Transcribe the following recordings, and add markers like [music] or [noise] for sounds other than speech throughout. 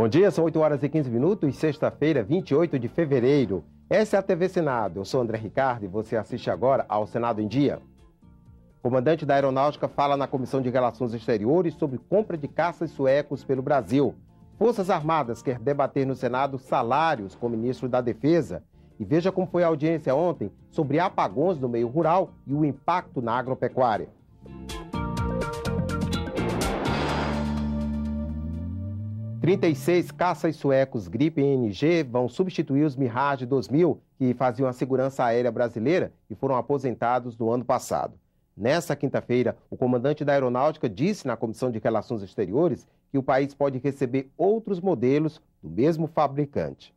Bom dia, são 8 horas e 15 minutos, sexta-feira, 28 de fevereiro. Essa é a TV Senado. Eu sou André Ricardo e você assiste agora ao Senado em Dia. Comandante da Aeronáutica fala na Comissão de Relações Exteriores sobre compra de caças suecos pelo Brasil. Forças Armadas quer debater no Senado salários com o ministro da Defesa. E veja como foi a audiência ontem sobre apagões no meio rural e o impacto na agropecuária. 36 caças suecos Grip NG vão substituir os Mirage 2000 que faziam a segurança aérea brasileira e foram aposentados no ano passado. Nessa quinta-feira, o comandante da Aeronáutica disse na Comissão de Relações Exteriores que o país pode receber outros modelos do mesmo fabricante.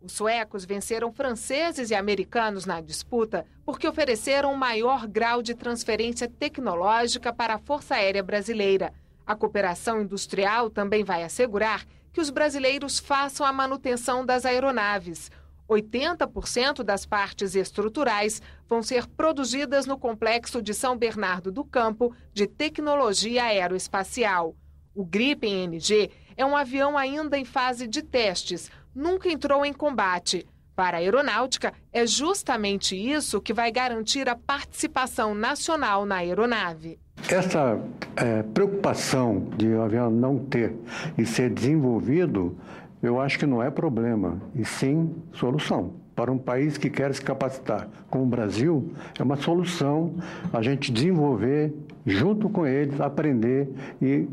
Os suecos venceram franceses e americanos na disputa porque ofereceram um maior grau de transferência tecnológica para a Força Aérea Brasileira. A cooperação industrial também vai assegurar que os brasileiros façam a manutenção das aeronaves. 80% das partes estruturais vão ser produzidas no complexo de São Bernardo do Campo de Tecnologia Aeroespacial. O Gripen NG é um avião ainda em fase de testes, nunca entrou em combate. Para a aeronáutica, é justamente isso que vai garantir a participação nacional na aeronave. Essa é, preocupação de o avião não ter e ser desenvolvido, eu acho que não é problema, e sim solução para um país que quer se capacitar, como o Brasil, é uma solução a gente desenvolver junto com eles, aprender e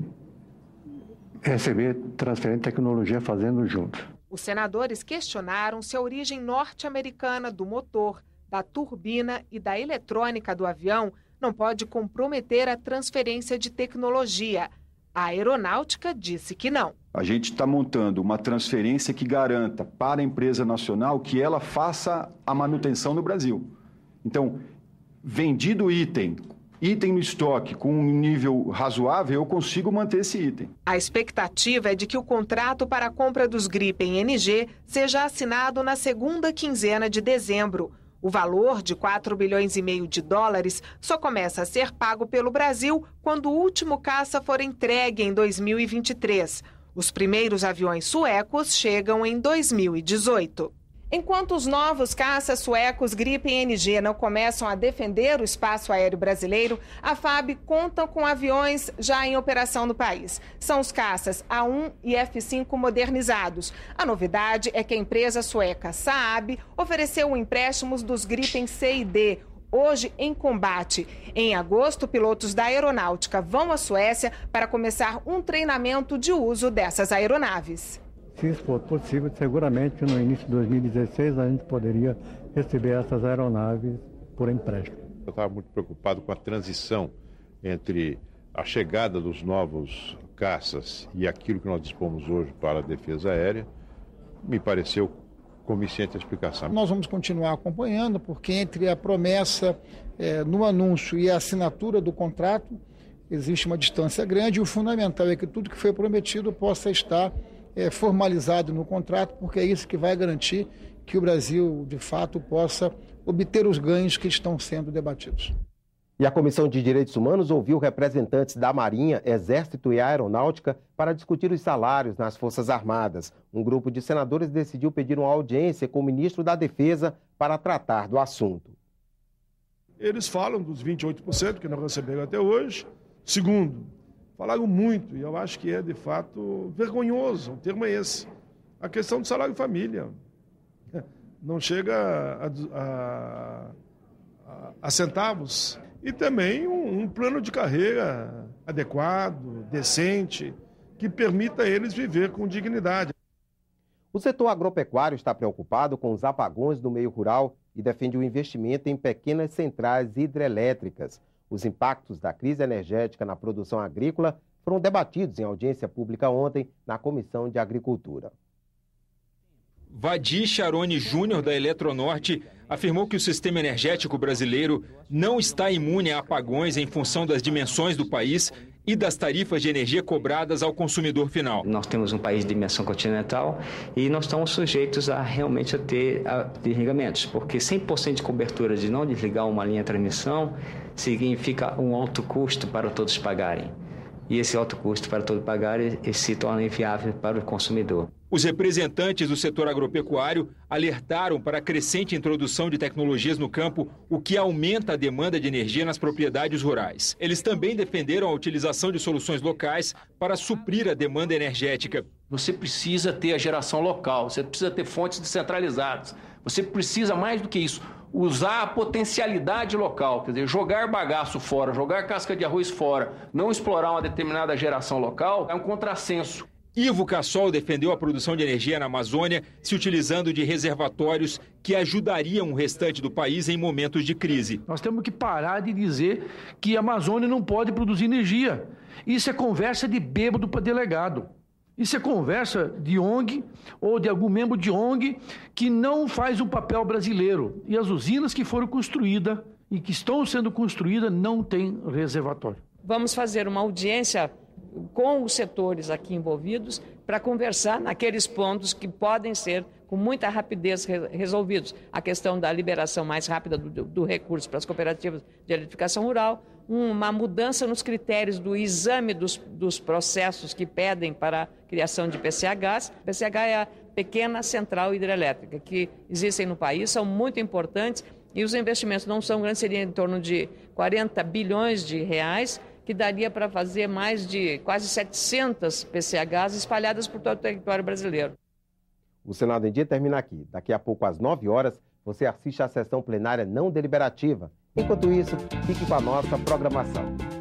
receber transferência de tecnologia fazendo junto. Os senadores questionaram se a origem norte-americana do motor, da turbina e da eletrônica do avião não pode comprometer a transferência de tecnologia. A aeronáutica disse que não. A gente está montando uma transferência que garanta para a empresa nacional que ela faça a manutenção no Brasil. Então, vendido item, item no estoque com um nível razoável, eu consigo manter esse item. A expectativa é de que o contrato para a compra dos Gripen NG seja assinado na segunda quinzena de dezembro. O valor de 4 bilhões e meio de dólares só começa a ser pago pelo Brasil quando o último caça for entregue em 2023. Os primeiros aviões suecos chegam em 2018. Enquanto os novos caças suecos Gripen NG não começam a defender o espaço aéreo brasileiro, a FAB conta com aviões já em operação no país. São os caças A1 e F5 modernizados. A novidade é que a empresa sueca Saab ofereceu empréstimos dos Gripen C e D, hoje em combate. Em agosto, pilotos da aeronáutica vão à Suécia para começar um treinamento de uso dessas aeronaves se for possível, seguramente no início de 2016 a gente poderia receber essas aeronaves por empréstimo. Eu estava muito preocupado com a transição entre a chegada dos novos caças e aquilo que nós dispomos hoje para a defesa aérea. Me pareceu convincente a explicação. Nós vamos continuar acompanhando, porque entre a promessa é, no anúncio e a assinatura do contrato, existe uma distância grande e o fundamental é que tudo que foi prometido possa estar é, formalizado no contrato, porque é isso que vai garantir que o Brasil, de fato, possa obter os ganhos que estão sendo debatidos. E a Comissão de Direitos Humanos ouviu representantes da Marinha, Exército e Aeronáutica para discutir os salários nas Forças Armadas. Um grupo de senadores decidiu pedir uma audiência com o ministro da Defesa para tratar do assunto. Eles falam dos 28% que não receberam até hoje. Segundo, falaram muito, e eu acho que é, de fato, vergonhoso, o termo é esse. A questão do salário família. [laughs] Não chega a, a, a centavos. E também um, um plano de carreira adequado, decente, que permita a eles viver com dignidade. O setor agropecuário está preocupado com os apagões do meio rural e defende o investimento em pequenas centrais hidrelétricas. Os impactos da crise energética na produção agrícola foram debatidos em audiência pública ontem na Comissão de Agricultura. Vadi Charone Júnior, da Eletronorte, afirmou que o sistema energético brasileiro não está imune a apagões em função das dimensões do país e das tarifas de energia cobradas ao consumidor final. Nós temos um país de dimensão continental e nós estamos sujeitos a realmente a ter a desligamentos, porque 100% de cobertura de não desligar uma linha de transmissão significa um alto custo para todos pagarem. E esse alto custo para todos pagarem eh, se torna inviável para o consumidor. Os representantes do setor agropecuário alertaram para a crescente introdução de tecnologias no campo, o que aumenta a demanda de energia nas propriedades rurais. Eles também defenderam a utilização de soluções locais para suprir a demanda energética. Você precisa ter a geração local, você precisa ter fontes descentralizadas, você precisa mais do que isso. Usar a potencialidade local, quer dizer, jogar bagaço fora, jogar casca de arroz fora, não explorar uma determinada geração local, é um contrassenso. Ivo Cassol defendeu a produção de energia na Amazônia se utilizando de reservatórios que ajudariam o restante do país em momentos de crise. Nós temos que parar de dizer que a Amazônia não pode produzir energia. Isso é conversa de bêbado para delegado. Isso é conversa de ONG ou de algum membro de ONG que não faz o um papel brasileiro. E as usinas que foram construídas e que estão sendo construídas não têm reservatório. Vamos fazer uma audiência com os setores aqui envolvidos para conversar naqueles pontos que podem ser com muita rapidez resolvidos. A questão da liberação mais rápida do, do, do recurso para as cooperativas de eletrificação rural, uma mudança nos critérios do exame dos, dos processos que pedem para a criação de PCHs. PCH é a pequena central hidrelétrica que existem no país, são muito importantes e os investimentos não são grandes, seriam em torno de 40 bilhões de reais que daria para fazer mais de quase 700 PCHs espalhadas por todo o território brasileiro. O Senado em Dia termina aqui. Daqui a pouco, às 9 horas, você assiste à sessão plenária não deliberativa. Enquanto isso, fique com a nossa programação.